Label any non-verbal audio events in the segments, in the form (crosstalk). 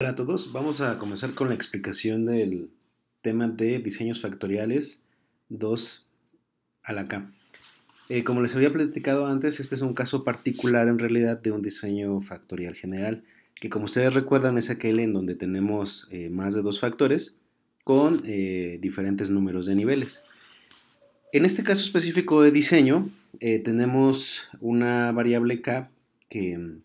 Hola a todos, vamos a comenzar con la explicación del tema de diseños factoriales 2 a la K. Eh, como les había platicado antes, este es un caso particular en realidad de un diseño factorial general, que como ustedes recuerdan es aquel en donde tenemos eh, más de dos factores con eh, diferentes números de niveles. En este caso específico de diseño tenemos una variable K que mm,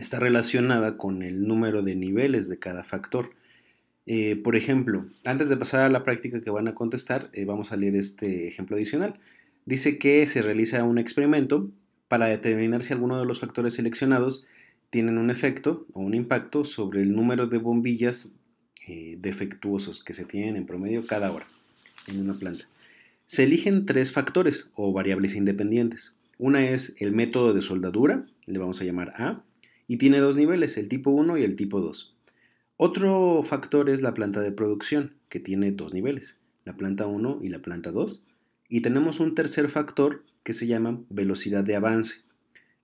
está relacionada con el número de niveles de cada factor. Eh, por ejemplo, antes de pasar a la práctica que van a contestar, eh, vamos a leer este ejemplo adicional. Dice que se realiza un experimento para determinar si alguno de los factores seleccionados tienen un efecto o un impacto sobre el número de bombillas eh, defectuosos que se tienen en promedio cada hora en una planta. Se eligen tres factores o variables independientes. Una es el método de soldadura, le vamos a llamar A y tiene dos niveles, el tipo 1 y el tipo 2. Otro factor es la planta de producción, que tiene dos niveles, la planta 1 y la planta 2. Y tenemos un tercer factor que se llama velocidad de avance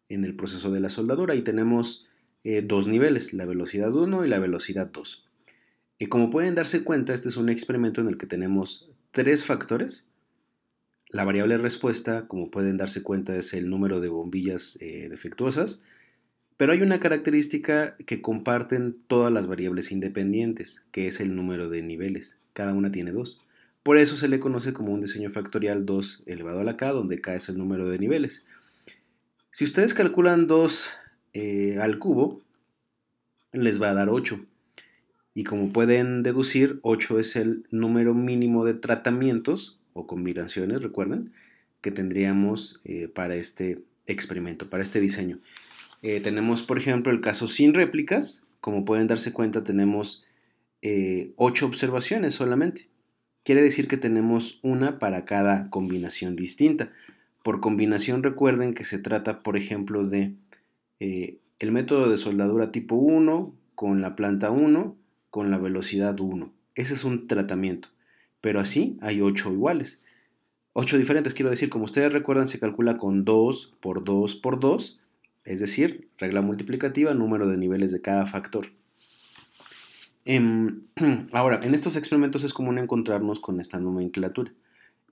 en el proceso de la soldadura y tenemos eh, dos niveles, la velocidad 1 y la velocidad 2. Y como pueden darse cuenta, este es un experimento en el que tenemos tres factores. La variable respuesta, como pueden darse cuenta, es el número de bombillas eh, defectuosas. Pero hay una característica que comparten todas las variables independientes, que es el número de niveles. Cada una tiene dos. Por eso se le conoce como un diseño factorial 2 elevado a la k, donde k es el número de niveles. Si ustedes calculan 2 eh, al cubo, les va a dar 8. Y como pueden deducir, 8 es el número mínimo de tratamientos o combinaciones, recuerden, que tendríamos eh, para este experimento, para este diseño. Eh, tenemos, por ejemplo, el caso sin réplicas. Como pueden darse cuenta, tenemos 8 eh, observaciones solamente. Quiere decir que tenemos una para cada combinación distinta. Por combinación recuerden que se trata, por ejemplo, de eh, el método de soldadura tipo 1 con la planta 1 con la velocidad 1. Ese es un tratamiento. Pero así hay 8 iguales. 8 diferentes, quiero decir, como ustedes recuerdan, se calcula con 2 por 2 por 2 es decir, regla multiplicativa, número de niveles de cada factor. Em, (clears throat) ahora, en estos experimentos es común encontrarnos con esta nomenclatura,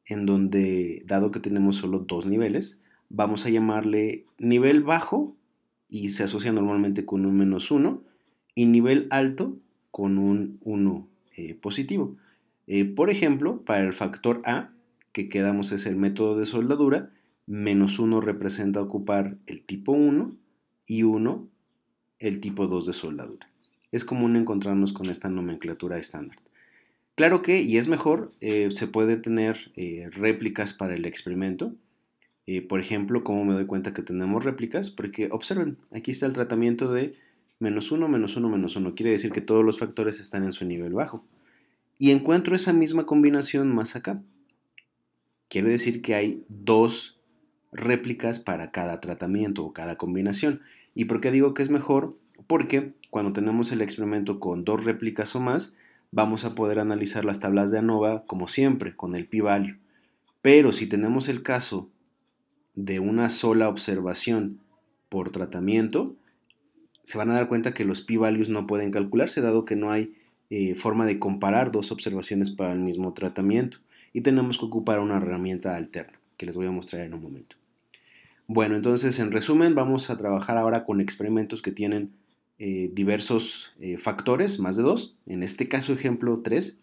en donde, dado que tenemos solo dos niveles, vamos a llamarle nivel bajo y se asocia normalmente con un menos 1 y nivel alto con un 1 eh, positivo. Eh, por ejemplo, para el factor A, que quedamos es el método de soldadura, menos 1 representa ocupar el tipo 1 y 1 el tipo 2 de soldadura. Es común encontrarnos con esta nomenclatura estándar. Claro que, y es mejor, eh, se puede tener eh, réplicas para el experimento. Eh, por ejemplo, ¿cómo me doy cuenta que tenemos réplicas? Porque observen, aquí está el tratamiento de menos 1, menos 1, menos 1. Quiere decir que todos los factores están en su nivel bajo. Y encuentro esa misma combinación más acá. Quiere decir que hay dos réplicas para cada tratamiento o cada combinación. ¿Y por qué digo que es mejor? Porque cuando tenemos el experimento con dos réplicas o más, vamos a poder analizar las tablas de ANOVA como siempre, con el p-value. Pero si tenemos el caso de una sola observación por tratamiento, se van a dar cuenta que los p-values no pueden calcularse, dado que no hay eh, forma de comparar dos observaciones para el mismo tratamiento. Y tenemos que ocupar una herramienta alterna, que les voy a mostrar en un momento. Bueno, entonces en resumen vamos a trabajar ahora con experimentos que tienen eh, diversos eh, factores, más de dos, en este caso ejemplo tres,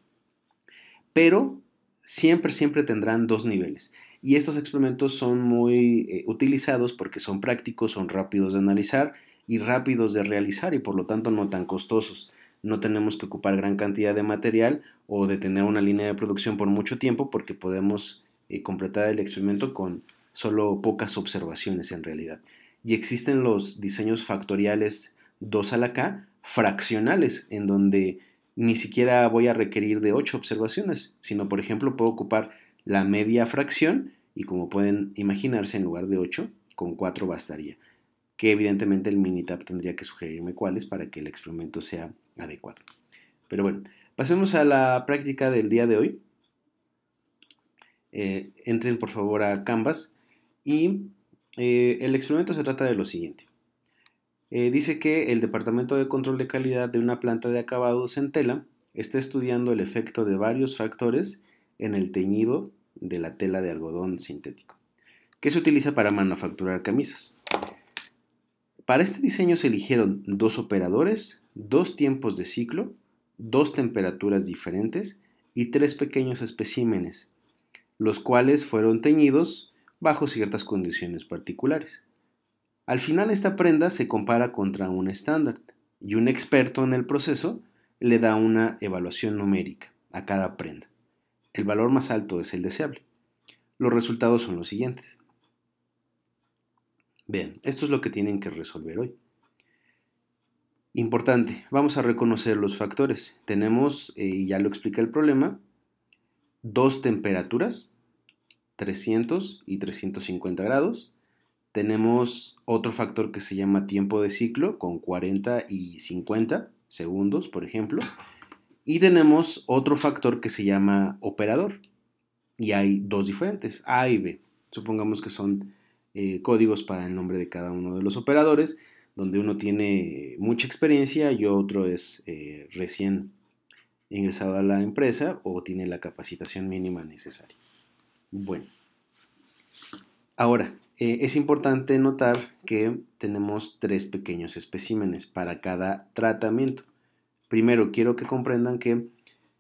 pero siempre, siempre tendrán dos niveles. Y estos experimentos son muy eh, utilizados porque son prácticos, son rápidos de analizar y rápidos de realizar y por lo tanto no tan costosos. No tenemos que ocupar gran cantidad de material o de tener una línea de producción por mucho tiempo porque podemos completar el experimento con solo pocas observaciones en realidad. Y existen los diseños factoriales 2 a la K, fraccionales, en donde ni siquiera voy a requerir de 8 observaciones, sino por ejemplo puedo ocupar la media fracción y como pueden imaginarse en lugar de 8, con 4 bastaría, que evidentemente el minitab tendría que sugerirme cuáles para que el experimento sea adecuado. Pero bueno, pasemos a la práctica del día de hoy. Eh, entren por favor a Canvas y eh, el experimento se trata de lo siguiente. Eh, dice que el Departamento de Control de Calidad de una planta de acabados en tela está estudiando el efecto de varios factores en el teñido de la tela de algodón sintético, que se utiliza para manufacturar camisas. Para este diseño se eligieron dos operadores, dos tiempos de ciclo, dos temperaturas diferentes y tres pequeños especímenes, los cuales fueron teñidos bajo ciertas condiciones particulares. Al final esta prenda se compara contra un estándar y un experto en el proceso le da una evaluación numérica a cada prenda. El valor más alto es el deseable. Los resultados son los siguientes. Bien, esto es lo que tienen que resolver hoy. Importante, vamos a reconocer los factores. Tenemos, eh, y ya lo explica el problema, dos temperaturas 300 y 350 grados. Tenemos otro factor que se llama tiempo de ciclo con 40 y 50 segundos, por ejemplo. Y tenemos otro factor que se llama operador. Y hay dos diferentes, A y B. Supongamos que son eh, códigos para el nombre de cada uno de los operadores, donde uno tiene mucha experiencia y otro es eh, recién ingresado a la empresa o tiene la capacitación mínima necesaria. Bueno, ahora eh, es importante notar que tenemos tres pequeños especímenes para cada tratamiento. Primero, quiero que comprendan que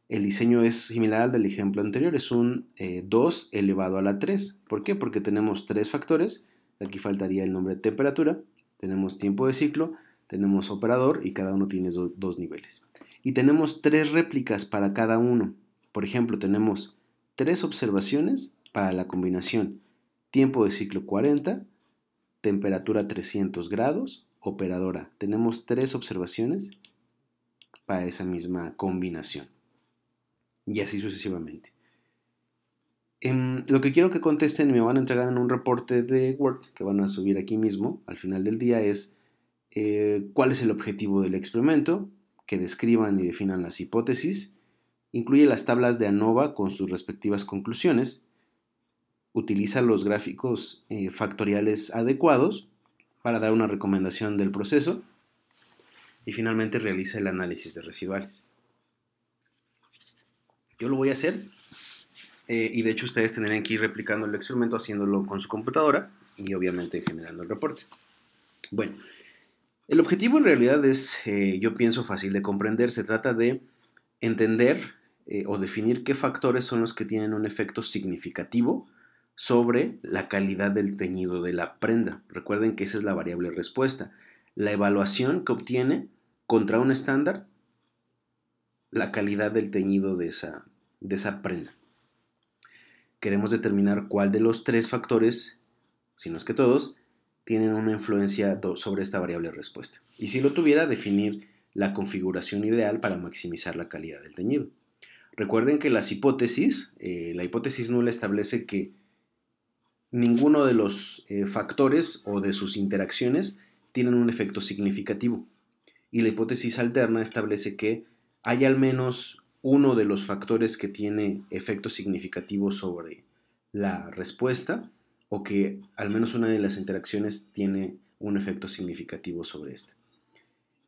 el diseño es similar al del ejemplo anterior, es un 2 eh, elevado a la 3. ¿Por qué? Porque tenemos tres factores, aquí faltaría el nombre de temperatura, tenemos tiempo de ciclo, tenemos operador y cada uno tiene dos niveles. Y tenemos tres réplicas para cada uno. Por ejemplo, tenemos tres observaciones la combinación tiempo de ciclo 40, temperatura 300 grados, operadora. Tenemos tres observaciones para esa misma combinación. Y así sucesivamente. Em, lo que quiero que contesten y me van a entregar en un reporte de Word que van a subir aquí mismo al final del día es eh, cuál es el objetivo del experimento, que describan y definan las hipótesis, incluye las tablas de ANOVA con sus respectivas conclusiones, utiliza los gráficos eh, factoriales adecuados para dar una recomendación del proceso y finalmente realiza el análisis de residuales. Yo lo voy a hacer eh, y de hecho ustedes tendrán que ir replicando el experimento haciéndolo con su computadora y obviamente generando el reporte. Bueno, el objetivo en realidad es, eh, yo pienso, fácil de comprender. Se trata de entender o definir qué factores son los que tienen un efecto significativo sobre la calidad del teñido de la prenda. Recuerden que esa es la variable respuesta. La evaluación que obtiene contra un estándar, la calidad del teñido de esa, de esa prenda. Queremos determinar cuál de los tres factores, si no es que todos, tienen una influencia sobre esta variable respuesta. Y si lo tuviera, definir la configuración ideal para maximizar la calidad del teñido. Recuerden que las hipótesis, eh, la hipótesis nula establece que ninguno de los eh, factores o de sus interacciones tienen un efecto significativo. Y la hipótesis alterna establece que hay al menos uno de los factores que tiene efecto significativo sobre la respuesta o que al menos una de las interacciones tiene un efecto significativo sobre esta.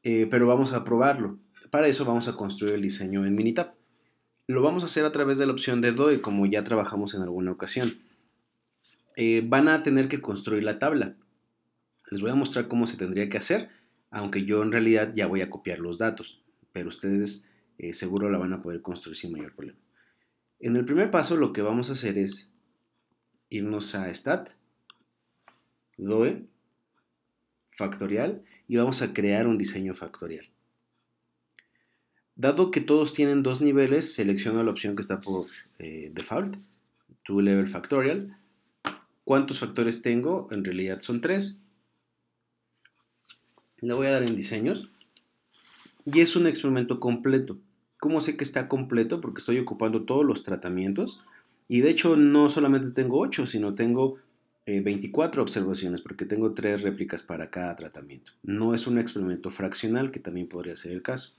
Eh, pero vamos a probarlo. Para eso vamos a construir el diseño en Minitab. Lo vamos a hacer a través de la opción de DOE, como ya trabajamos en alguna ocasión. Eh, van a tener que construir la tabla. Les voy a mostrar cómo se tendría que hacer, aunque yo en realidad ya voy a copiar los datos, pero ustedes eh, seguro la van a poder construir sin mayor problema. En el primer paso lo que vamos a hacer es irnos a stat, doe, factorial y vamos a crear un diseño factorial. Dado que todos tienen dos niveles, selecciono la opción que está por eh, default, to level factorial, ¿Cuántos factores tengo? En realidad son tres. Le voy a dar en diseños. Y es un experimento completo. ¿Cómo sé que está completo? Porque estoy ocupando todos los tratamientos. Y de hecho no solamente tengo ocho, sino tengo 24 eh, observaciones, porque tengo tres réplicas para cada tratamiento. No es un experimento fraccional, que también podría ser el caso.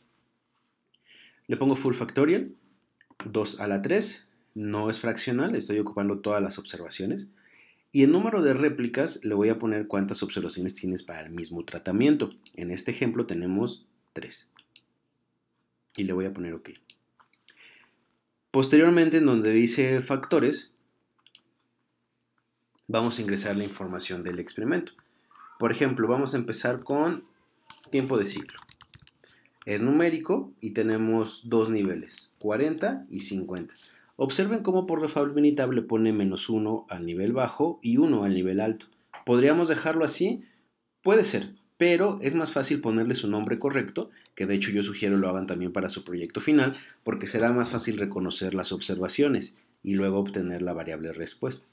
Le pongo full factorial, 2 a la 3, no es fraccional, estoy ocupando todas las observaciones. Y el número de réplicas le voy a poner cuántas observaciones tienes para el mismo tratamiento. En este ejemplo tenemos 3. Y le voy a poner OK. Posteriormente, en donde dice factores, vamos a ingresar la información del experimento. Por ejemplo, vamos a empezar con tiempo de ciclo. Es numérico y tenemos dos niveles, 40 y 50. Observen cómo por default le pone menos 1 al nivel bajo y 1 al nivel alto. ¿Podríamos dejarlo así? Puede ser, pero es más fácil ponerle su nombre correcto, que de hecho yo sugiero lo hagan también para su proyecto final, porque será más fácil reconocer las observaciones y luego obtener la variable respuesta.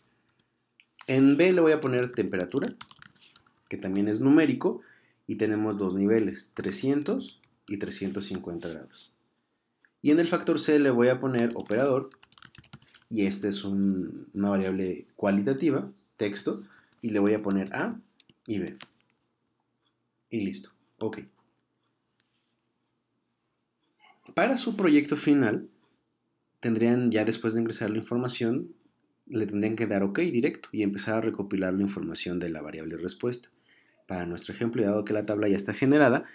En B le voy a poner temperatura, que también es numérico, y tenemos dos niveles, 300 y 350 grados. Y en el factor C le voy a poner operador, y esta es una variable cualitativa, texto, y le voy a poner A y B. Y listo. Ok. Para su proyecto final, tendrían ya después de ingresar la información, le tendrían que dar OK directo y empezar a recopilar la información de la variable respuesta. Para nuestro ejemplo, dado que la tabla ya está generada,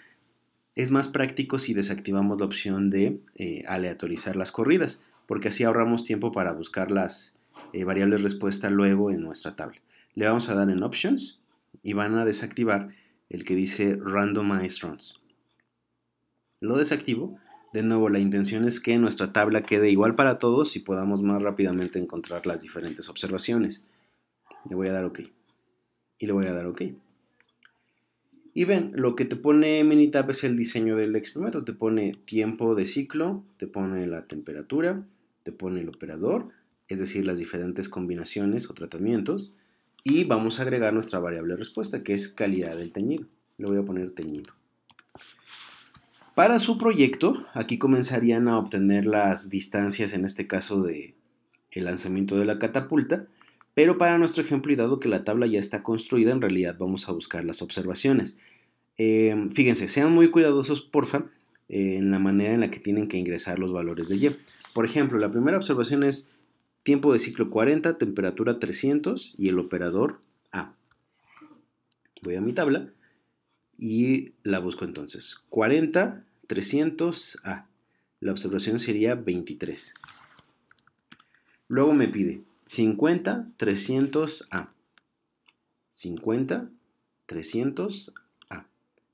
es más práctico si desactivamos la opción de eh, aleatorizar las corridas porque así ahorramos tiempo para buscar las eh, variables respuesta luego en nuestra tabla. Le vamos a dar en Options y van a desactivar el que dice random Runs. Lo desactivo. De nuevo, la intención es que nuestra tabla quede igual para todos y podamos más rápidamente encontrar las diferentes observaciones. Le voy a dar OK. Y le voy a dar OK. Y ven, lo que te pone Minitab es el diseño del experimento. Te pone tiempo de ciclo, te pone la temperatura, te pone el operador, es decir, las diferentes combinaciones o tratamientos, y vamos a agregar nuestra variable respuesta, que es calidad del teñido. Le voy a poner teñido. Para su proyecto, aquí comenzarían a obtener las distancias, en este caso de el lanzamiento de la catapulta, pero para nuestro ejemplo y dado que la tabla ya está construida, en realidad vamos a buscar las observaciones. Em, fíjense, sean muy cuidadosos, porfa, en la manera en la que tienen que ingresar los valores de Y. Por ejemplo, la primera observación es tiempo de ciclo 40, temperatura 300 y el operador A. Voy a mi tabla y la busco entonces. 40, 300, A. La observación sería 23. Luego me pide 50, 300, A. 50, 300, A.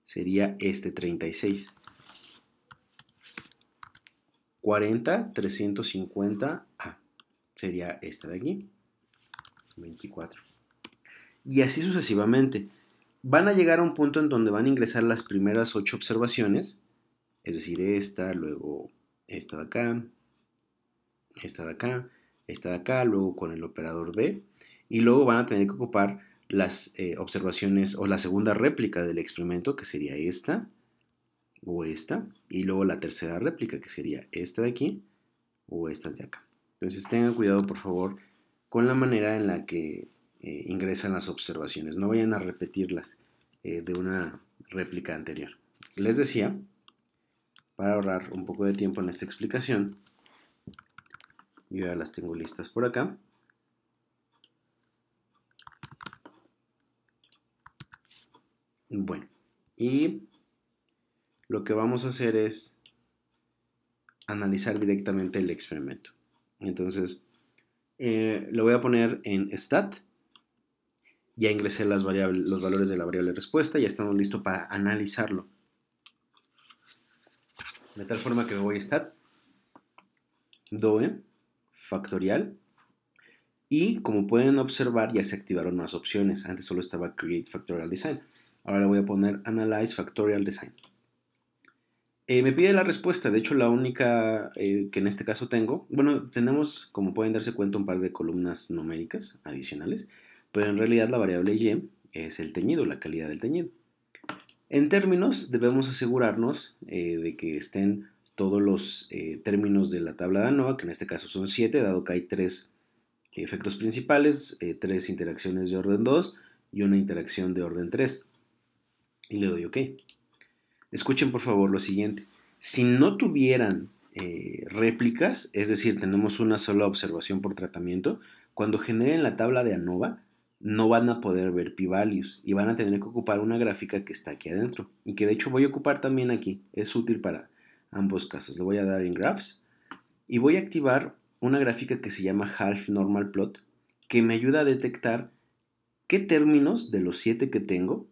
Sería este 36. 40, a ah, Sería esta de aquí. 24. Y así sucesivamente. Van a llegar a un punto en donde van a ingresar las primeras 8 observaciones. Es decir, esta, luego esta de acá, esta de acá, esta de acá, luego con el operador B. Y luego van a tener que ocupar las eh, observaciones o la segunda réplica del experimento, que sería esta, o esta, y luego la tercera réplica, que sería esta de aquí o estas de acá. Entonces tengan cuidado, por favor, con la manera en la que eh, ingresan las observaciones. No vayan a repetirlas eh, de una réplica anterior. Les decía, para ahorrar un poco de tiempo en esta explicación, yo ya las tengo listas por acá. Bueno, y lo que vamos a hacer es analizar directamente el experimento. Entonces, eh, lo voy a poner en stat. Ya ingresé las variables, los valores de la variable respuesta, ya estamos listos para analizarlo. De tal forma que voy a stat, doe, factorial, y como pueden observar ya se activaron más opciones. Antes solo estaba create factorial design. Ahora le voy a poner analyze factorial design. Eh, me pide la respuesta, de hecho la única eh, que en este caso tengo, bueno, tenemos como pueden darse cuenta un par de columnas numéricas adicionales, pero en realidad la variable y es el teñido, la calidad del teñido. En términos debemos asegurarnos eh, de que estén todos los términos de la tabla de ANOVA, que en este caso son 7, dado que hay tres efectos principales, tres interacciones de orden 2 y una interacción de orden 3. Y le doy OK. Escuchen por favor lo siguiente. Si no tuvieran eh, réplicas, es decir, tenemos una sola observación por tratamiento, cuando generen la tabla de ANOVA no van a poder ver p-values y van a tener que ocupar una gráfica que está aquí adentro y que de hecho voy a ocupar también aquí. Es útil para ambos casos. Le voy a dar en graphs y voy a activar una gráfica que se llama half normal plot que me ayuda a detectar qué términos de los siete que tengo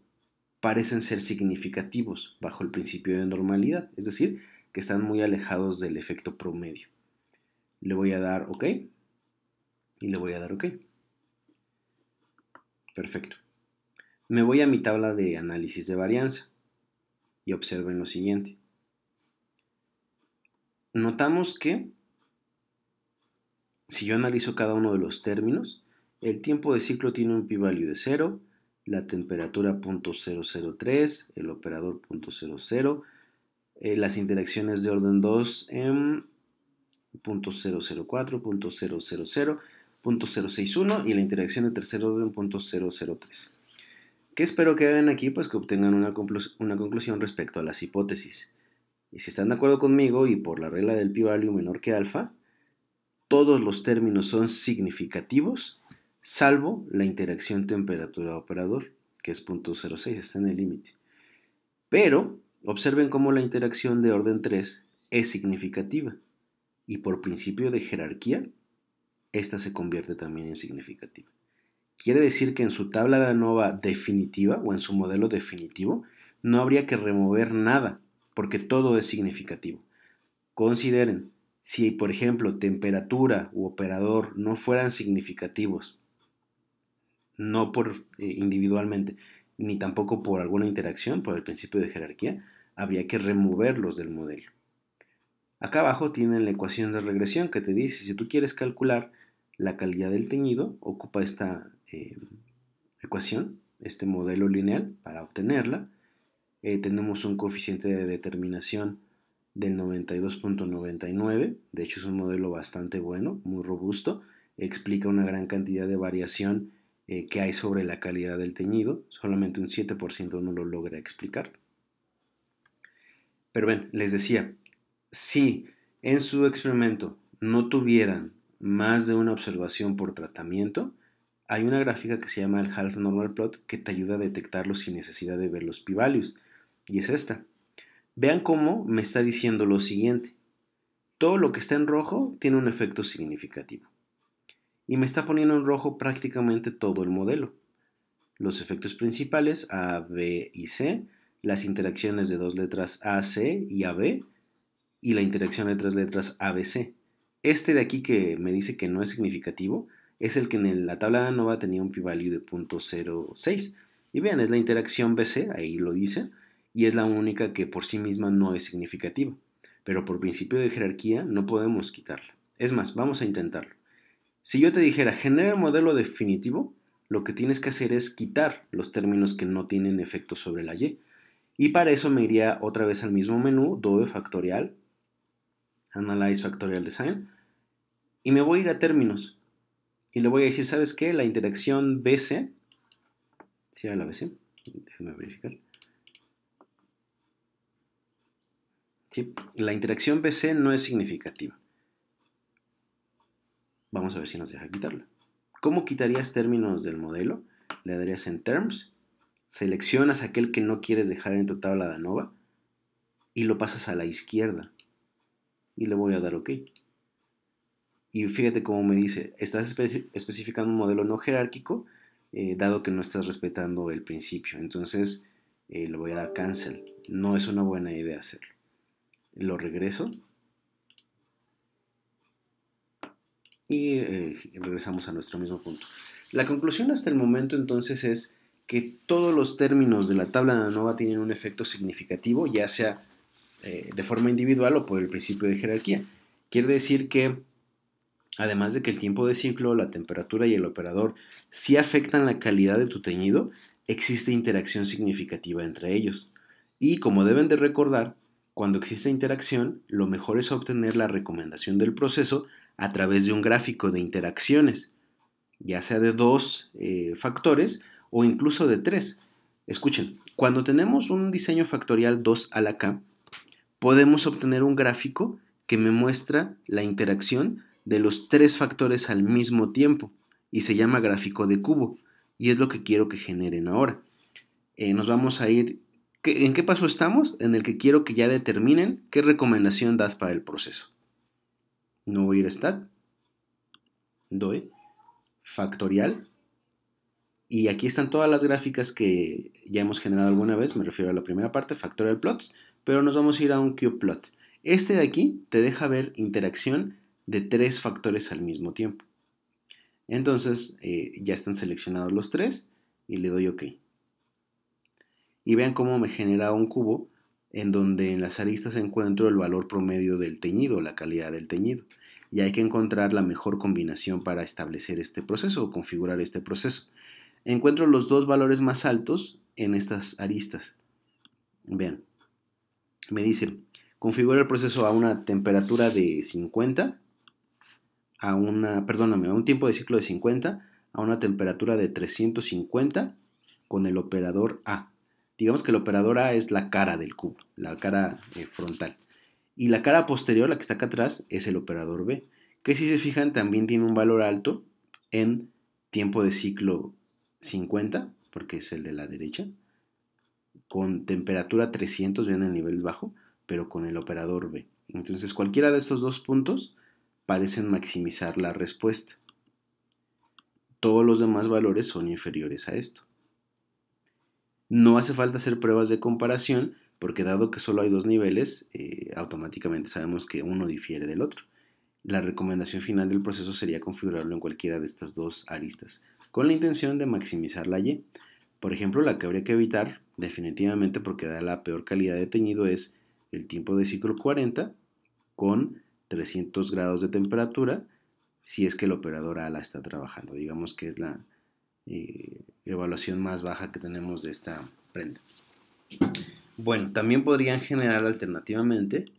parecen ser significativos bajo el principio de normalidad, es decir, que están muy alejados del efecto promedio. Le voy a dar OK y le voy a dar OK. Perfecto. Me voy a mi tabla de análisis de varianza y observen lo siguiente. Notamos que si yo analizo cada uno de los términos, el tiempo de ciclo tiene un p-value de 0, la temperatura 0.003, el operador .00, eh, las interacciones de orden 2 en 0.004, 0.000, 0.061 y la interacción de tercer orden .003. ¿Qué espero que hagan aquí? Pues que obtengan una, una conclusión respecto a las hipótesis. Y si están de acuerdo conmigo y por la regla del p-value menor que alfa, todos los términos son significativos salvo la interacción temperatura-operador, que es 0.06, está en el límite. Pero observen cómo la interacción de orden 3 es significativa y por principio de jerarquía, esta se convierte también en significativa. Quiere decir que en su tabla de ANOVA definitiva o en su modelo definitivo no habría que remover nada porque todo es significativo. Consideren, si por ejemplo temperatura u operador no fueran significativos no por eh, individualmente, ni tampoco por alguna interacción, por el principio de jerarquía, habría que removerlos del modelo. Acá abajo tienen la ecuación de regresión que te dice, si tú quieres calcular la calidad del teñido, ocupa esta eh, ecuación, este modelo lineal para obtenerla. Eh, tenemos un coeficiente de determinación del 92.99, de hecho es un modelo bastante bueno, muy robusto, explica una gran cantidad de variación eh, que hay sobre la calidad del teñido, solamente un 7% no lo logra explicar. Pero ven, les decía, si en su experimento no tuvieran más de una observación por tratamiento, hay una gráfica que se llama el Half Normal Plot que te ayuda a detectarlo sin necesidad de ver los p-values, y es esta. Vean cómo me está diciendo lo siguiente. Todo lo que está en rojo tiene un efecto significativo y me está poniendo en rojo prácticamente todo el modelo. Los efectos principales A, B y C, las interacciones de dos letras A, C y AB y la interacción de tres letras ABC. Este de aquí que me dice que no es significativo es el que en la tabla de ANOVA tenía un p-value de 0.06. Y vean, es la interacción BC, ahí lo dice, y es la única que por sí misma no es significativa. Pero por principio de jerarquía no podemos quitarla. Es más, vamos a intentarlo. Si yo te dijera, genera el modelo definitivo, lo que tienes que hacer es quitar los términos que no tienen efecto sobre la y. Y para eso me iría otra vez al mismo menú, DOE Factorial, Analyze Factorial Design, y me voy a ir a términos. Y le voy a decir, ¿sabes qué? La interacción BC, si era la BC, déjame verificar. la interacción BC no es significativa. Vamos a ver si nos deja quitarla. ¿Cómo quitarías términos del modelo? Le darías en Terms, seleccionas aquel que no quieres dejar en tu tabla de ANOVA y lo pasas a la izquierda. Y le voy a dar OK. Y fíjate cómo me dice, estás especificando un modelo no jerárquico, eh, dado que no estás respetando el principio. Entonces eh, le voy a dar cancel. No es una buena idea hacerlo. Lo regreso Eh, y regresamos a nuestro mismo punto. La conclusión hasta el momento entonces es que todos los términos de la tabla de ANOVA tienen un efecto significativo, ya sea eh, de forma individual o por el principio de jerarquía. Quiere decir que además de que el tiempo de ciclo, la temperatura y el operador sí afectan la calidad de tu teñido, existe interacción significativa entre ellos. Y como deben de recordar, cuando existe interacción, lo mejor es obtener la recomendación del proceso a través de un gráfico de interacciones, ya sea de dos eh, factores o incluso de tres. Escuchen, cuando tenemos un diseño factorial 2 a la K, podemos obtener un gráfico que me muestra la interacción de los tres factores al mismo tiempo y se llama gráfico de cubo y es lo que quiero que generen ahora. Eh, nos vamos a ir, ¿en qué paso estamos? En el que quiero que ya determinen qué recomendación das para el proceso no voy a ir a stat, doy, factorial, y aquí están todas las gráficas que ya hemos generado alguna vez, me refiero a la primera parte, factorial plots, pero nos vamos a ir a un Cube plot Este de aquí te deja ver interacción de tres factores al mismo tiempo. Entonces eh, ya están seleccionados los tres y le doy OK. Y vean cómo me genera un cubo en donde en las aristas encuentro el valor promedio del teñido, la calidad del teñido y hay que encontrar la mejor combinación para establecer este proceso o configurar este proceso. Encuentro los dos valores más altos en estas aristas. Vean, me dicen, configura el proceso a una temperatura de 50, a una, perdóname, a un tiempo de ciclo de 50, a una temperatura de 350 con el operador A. Digamos que el operador A es la cara del cubo, la cara eh, frontal. Y la cara posterior, la que está acá atrás, es el operador B, que si se fijan también tiene un valor alto en tiempo de ciclo 50, porque es el de la derecha, con temperatura 300, bien el nivel bajo, pero con el operador B. Entonces cualquiera de estos dos puntos parecen maximizar la respuesta. Todos los demás valores son inferiores a esto. No hace falta hacer pruebas de comparación porque dado que solo hay dos niveles, eh, automáticamente sabemos que uno difiere del otro. La recomendación final del proceso sería configurarlo en cualquiera de estas dos aristas, con la intención de maximizar la Y. Por ejemplo, la que habría que evitar, definitivamente porque da la peor calidad de teñido, es el tiempo de ciclo 40 con 300 grados de temperatura, si es que el operador A la está trabajando. Digamos que es la eh, evaluación más baja que tenemos de esta prenda. Bueno, también podrían generar alternativamente